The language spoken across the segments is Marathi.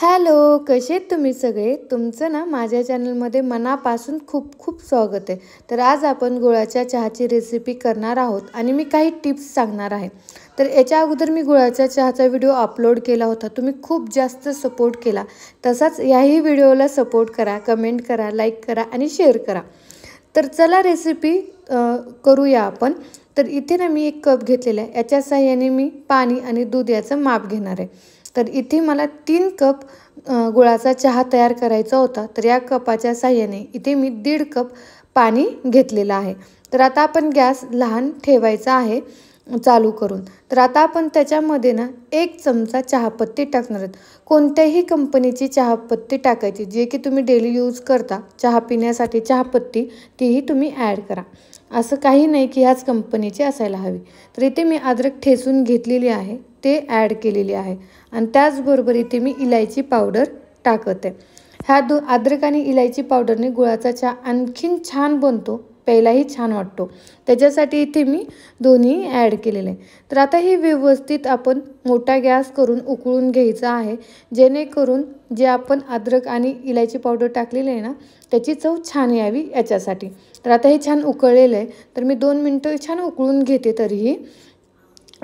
हॅलो कसे आहेत तुम्ही सगळे तुमचं ना माझ्या चॅनलमध्ये मनापासून खूप खूप स्वागत आहे तर आज आपण गुळाच्या चहाची रेसिपी करणार आहोत आणि मी काही टिप्स सांगणार आहे तर याच्या अगोदर मी गुळाच्या चहाचा व्हिडिओ अपलोड केला होता तुम्ही खूप जास्त सपोर्ट केला तसाच याही व्हिडिओला सपोर्ट करा कमेंट करा लाईक करा आणि शेअर करा तर चला रेसिपी करूया आपण तर इथे ना मी एक कप घेतलेला आहे याच्या साह्याने मी पाणी आणि दूध याचं माप घेणार आहे तर इथे मला तीन कप गुळाचा चहा तयार करायचा होता तर या कपाच्या साह्याने इथे मी दीड कप पाणी घेतलेलं आहे तर आता आपण गॅस लहान ठेवायचा आहे चालू करून तर आता आपण त्याच्यामध्ये ना एक चमचा चहापत्ती टाकणार आहोत कोणत्याही कंपनीची चहापत्ती टाकायची जे की तुम्ही डेली यूज करता चहा पिण्यासाठी चहापत्ती तीही तुम्ही ॲड करा असं काही नाही की ह्याच कंपनीची असायला हवी तर इथे मी अद्रक ठेचून घेतलेली आहे ते ॲड केलेली आहे आणि त्याचबरोबर इथे मी इलायची पावडर टाकत आहे ह्या दो अद्रक आणि इलायची पावडरने गुळाचा चहा आणखीन छान बनतो प्यायलाही छान वाटतो त्याच्यासाठी इथे मी दोन्ही ॲड केलेले आहे तर आता हे व्यवस्थित आपण मोठा गॅस करून उकळून घ्यायचा आहे जेणेकरून जे आपण अद्रक आणि इलायची पावडर टाकलेली आहे ना त्याची चव छान यावी याच्यासाठी तर आता हे छान उकळलेलं आहे तर मी दोन मिनटं छान उकळून घेते तरीही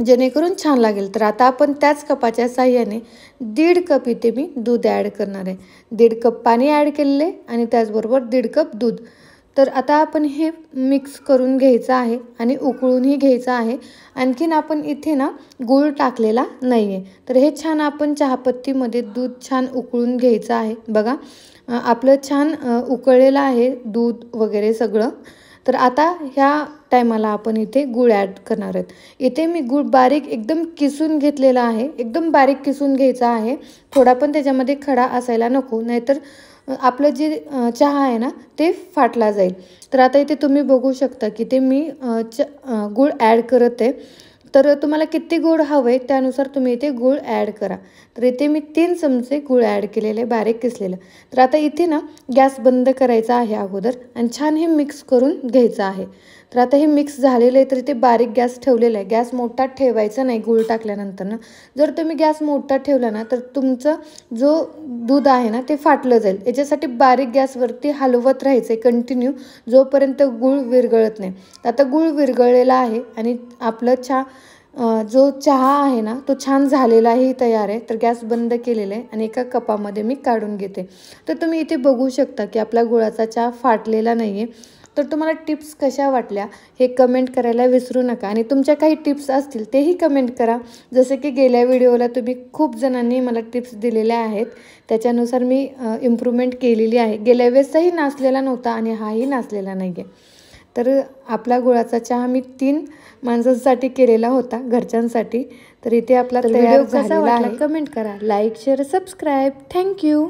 जेणेकरून छान लागेल तर आता आपण त्याच कपाच्या साह्याने दीड कप इथे मी दूध ॲड करणार आहे दीड कप पाणी ॲड केलेले आणि त्याचबरोबर दीड कप दूध तर आता आपण हे मिक्स करून घ्यायचं आहे आणि उकळूनही घ्यायचं आहे आणखीन आपण इथे ना गूळ टाकलेला नाही आहे तर हे छान आपण चहापत्तीमध्ये दूध छान उकळून घ्यायचं आहे बघा आपलं छान उकळलेलं आहे दूध वगैरे सगळं तर आता ह्या टायमाला आपण इथे गूळ ॲड करणार आहेत इथे मी गूळ बारीक एकदम किसून घेतलेला आहे एकदम बारीक किसून घ्यायचा आहे थोडा पण त्याच्यामध्ये खडा असायला नको नाहीतर आपलं जे चहा आहे ना ते फाटला जाईल तर आता इथे तुम्ही बघू शकता की ते मी च गूळ ॲड करत आहे तर तुम्हाला किती गूळ हवे त्यानुसार तुम्ही इथे गूळ ॲड करा तर इथे मी तीन चमचे गूळ ॲड केलेले बारीक किसलेलं तर आता इथे ना गॅस बंद करायचा आहे अगोदर आणि छान हे मिक्स करून घ्यायचं आहे तर आता हे मिक्स झालेलं आहे तर इथे बारीक गॅस ठेवलेलं आहे गॅस मोठा ठेवायचा नाही गूळ टाकल्यानंतर ना जर तुम्ही गॅस मोठा ठेवला ना तर तुमचं जो दूध आहे ना ते फाटलं जाईल याच्यासाठी बारीक गॅसवरती हलवत राहायचं आहे कंटिन्यू जोपर्यंत गूळ विरगळत नाही आता गूळ विरगळलेला आहे आणि आपलं छान जो चहा आहे ना तो छान झालेलाही तयार आहे तर गॅस बंद केलेला आहे आणि एका कपामध्ये मी काढून घेते तर तुम्ही इथे बघू शकता की आपला गुळाचा चहा फाटलेला नाही आहे तर तुम्हाला टिप्स कशा वाटल्या हे कमेंट करायला विसरू नका आणि तुमच्या काही टिप्स असतील तेही कमेंट करा जसे की गेल्या व्हिडिओला तुम्ही खूप जणांनी मला टिप्स दिलेल्या आहेत त्याच्यानुसार मी इम्प्रूव्हमेंट केलेली आहे गेल्या वेळेसही नाचलेला नव्हता आणि हाही नाचलेला नाही आहे तर आपला गुळाचा चहा मी तीन माणसांसाठी केलेला होता घरच्यांसाठी तर इथे आपला तयार कसा कमेंट करा लाईक शेअर सबस्क्राईब थँक्यू